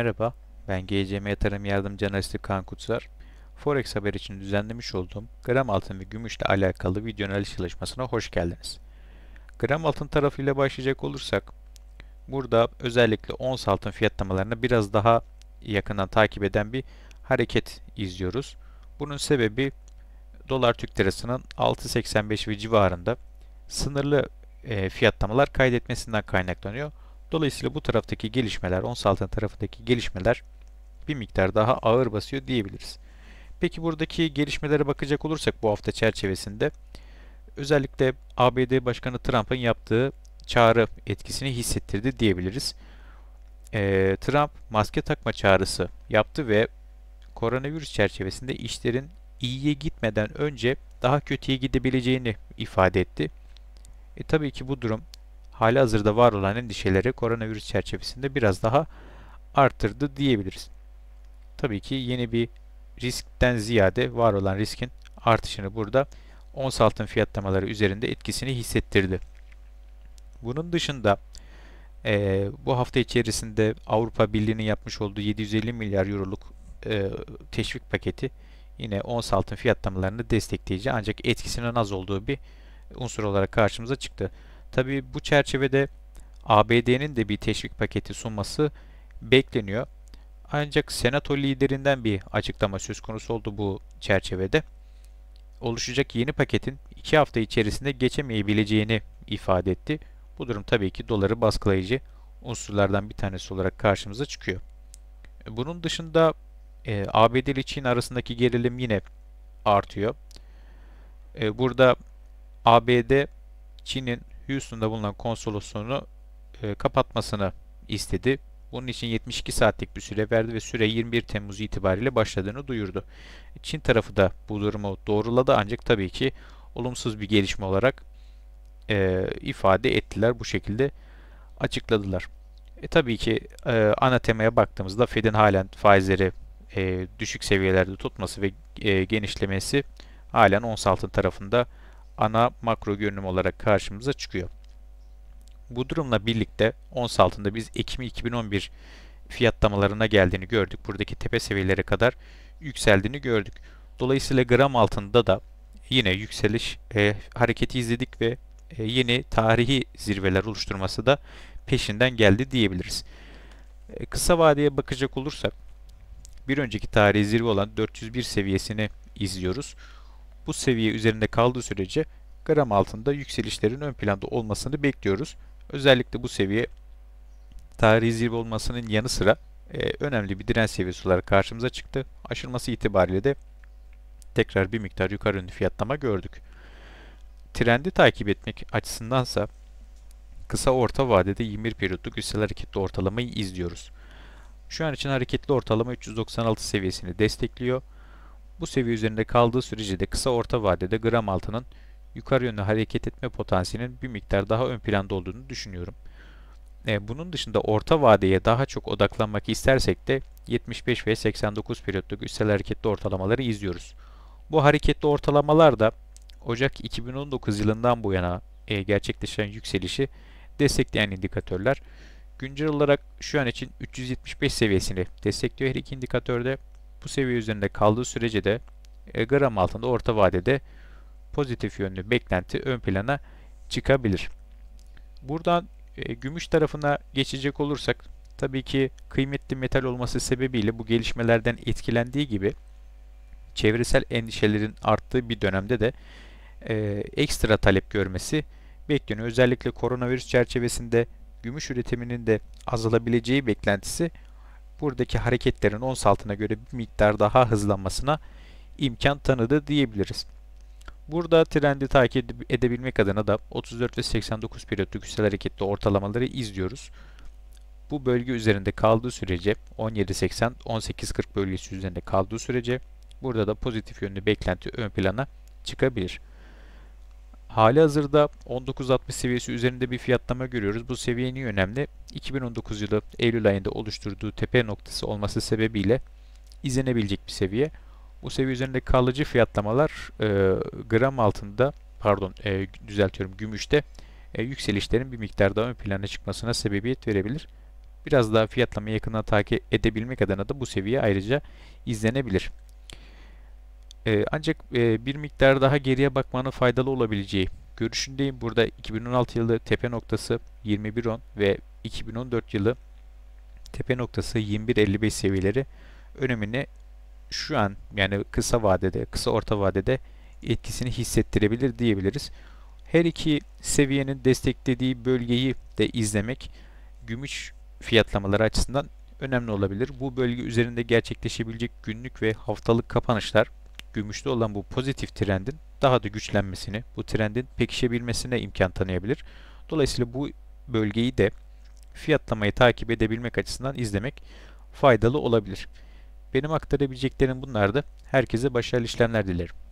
Merhaba, ben GCM Yatırım Yardımcı Analisti Kaan Kutsar. Forex haber için düzenlemiş olduğum gram altın ve gümüşle alakalı video analiz çalışmasına hoş geldiniz. Gram altın tarafıyla başlayacak olursak, burada özellikle ons altın fiyatlamalarını biraz daha yakından takip eden bir hareket izliyoruz. Bunun sebebi dolar Türk lirasının 6.85 ve civarında sınırlı e, fiyatlamalar kaydetmesinden kaynaklanıyor. Dolayısıyla bu taraftaki gelişmeler, ons altın tarafındaki gelişmeler bir miktar daha ağır basıyor diyebiliriz. Peki buradaki gelişmelere bakacak olursak bu hafta çerçevesinde özellikle ABD Başkanı Trump'ın yaptığı çağrı etkisini hissettirdi diyebiliriz. Ee, Trump maske takma çağrısı yaptı ve koronavirüs çerçevesinde işlerin iyiye gitmeden önce daha kötüye gidebileceğini ifade etti. E tabii ki bu durum hali hazırda var olan endişeleri koronavirüs çerçevesinde biraz daha arttırdı diyebiliriz. Tabii ki yeni bir riskten ziyade var olan riskin artışını burada ons altın fiyatlamaları üzerinde etkisini hissettirdi. Bunun dışında e, bu hafta içerisinde Avrupa Birliği'nin yapmış olduğu 750 milyar euroluk e, teşvik paketi yine ons altın fiyatlamalarını destekleyici ancak etkisinin az olduğu bir unsur olarak karşımıza çıktı. Tabii bu çerçevede ABD'nin de bir teşvik paketi sunması bekleniyor. Ancak Senato liderinden bir açıklama söz konusu oldu bu çerçevede. Oluşacak yeni paketin iki hafta içerisinde geçemeyebileceğini ifade etti. Bu durum tabii ki doları baskılayıcı unsurlardan bir tanesi olarak karşımıza çıkıyor. Bunun dışında e, ABD ile Çin arasındaki gerilim yine artıyor. E, burada ABD Çin'in Houston'da bulunan konsolosluğunu e, kapatmasını istedi. Bunun için 72 saatlik bir süre verdi ve süre 21 Temmuz itibariyle başladığını duyurdu. Çin tarafı da bu durumu doğruladı ancak tabii ki olumsuz bir gelişme olarak e, ifade ettiler. Bu şekilde açıkladılar. E, tabii ki e, ana temaya baktığımızda Fed'in halen faizleri e, düşük seviyelerde tutması ve e, genişlemesi halen ons altın tarafında ana makro görünüm olarak karşımıza çıkıyor. Bu durumla birlikte ons altında biz Ekim 2011 fiyatlamalarına geldiğini gördük. Buradaki tepe seviyelere kadar yükseldiğini gördük. Dolayısıyla gram altında da yine yükseliş e, hareketi izledik ve e, yeni tarihi zirveler oluşturması da peşinden geldi diyebiliriz. E, kısa vadeye bakacak olursak bir önceki tarihi zirve olan 401 seviyesini izliyoruz bu seviye üzerinde kaldığı sürece gram altında yükselişlerin ön planda olmasını bekliyoruz. Özellikle bu seviye tarihi zirve olmasının yanı sıra e, önemli bir direnç seviyesi olarak karşımıza çıktı. Aşılması itibariyle de tekrar bir miktar yukarı yönlü fiyatlama gördük. Trendi takip etmek açısındansa kısa orta vadede 21 periyotlu güçsel hareketli ortalamayı izliyoruz. Şu an için hareketli ortalama 396 seviyesini destekliyor. Bu seviye üzerinde kaldığı sürece de kısa orta vadede gram altının yukarı yönlü hareket etme potansiyelinin bir miktar daha ön planda olduğunu düşünüyorum. E, bunun dışında orta vadeye daha çok odaklanmak istersek de 75 ve 89 periyotluk üstel hareketli ortalamaları izliyoruz. Bu hareketli ortalamalar da Ocak 2019 yılından bu yana e, gerçekleşen yükselişi destekleyen indikatörler. Güncel olarak şu an için 375 seviyesini destekliyor her iki indikatörde bu seviye üzerinde kaldığı sürece de e, gram altında orta vadede pozitif yönlü beklenti ön plana çıkabilir. Buradan e, gümüş tarafına geçecek olursak tabii ki kıymetli metal olması sebebiyle bu gelişmelerden etkilendiği gibi çevresel endişelerin arttığı bir dönemde de e, ekstra talep görmesi bekleniyor. Özellikle koronavirüs çerçevesinde gümüş üretiminin de azalabileceği beklentisi buradaki hareketlerin ons altına göre bir miktar daha hızlanmasına imkan tanıdı diyebiliriz. Burada trendi takip edebilmek adına da 34 ve 89 periyotlu küsel hareketli ortalamaları izliyoruz. Bu bölge üzerinde kaldığı sürece 17.80 18.40 bölgesi üzerinde kaldığı sürece burada da pozitif yönlü beklenti ön plana çıkabilir. Hali hazırda 1960 seviyesi üzerinde bir fiyatlama görüyoruz. Bu seviye niye önemli? 2019 yılı Eylül ayında oluşturduğu tepe noktası olması sebebiyle izlenebilecek bir seviye. Bu seviye üzerinde kalıcı fiyatlamalar e, gram altında, pardon e, düzeltiyorum gümüşte e, yükselişlerin bir miktar daha ön plana çıkmasına sebebiyet verebilir. Biraz daha fiyatlamayı yakından takip edebilmek adına da bu seviye ayrıca izlenebilir. E, ancak e, bir miktar daha geriye bakmanın faydalı olabileceği görüşündeyim. Burada 2016 yılı tepe noktası 21.10 ve 2014 yılı tepe noktası 21.55 seviyeleri önemini şu an yani kısa vadede, kısa orta vadede etkisini hissettirebilir diyebiliriz. Her iki seviyenin desteklediği bölgeyi de izlemek gümüş fiyatlamaları açısından önemli olabilir. Bu bölge üzerinde gerçekleşebilecek günlük ve haftalık kapanışlar gümüşte olan bu pozitif trendin daha da güçlenmesini, bu trendin pekişebilmesine imkan tanıyabilir. Dolayısıyla bu bölgeyi de fiyatlamayı takip edebilmek açısından izlemek faydalı olabilir. Benim aktarabileceklerim bunlardı. Herkese başarılı işlemler dilerim.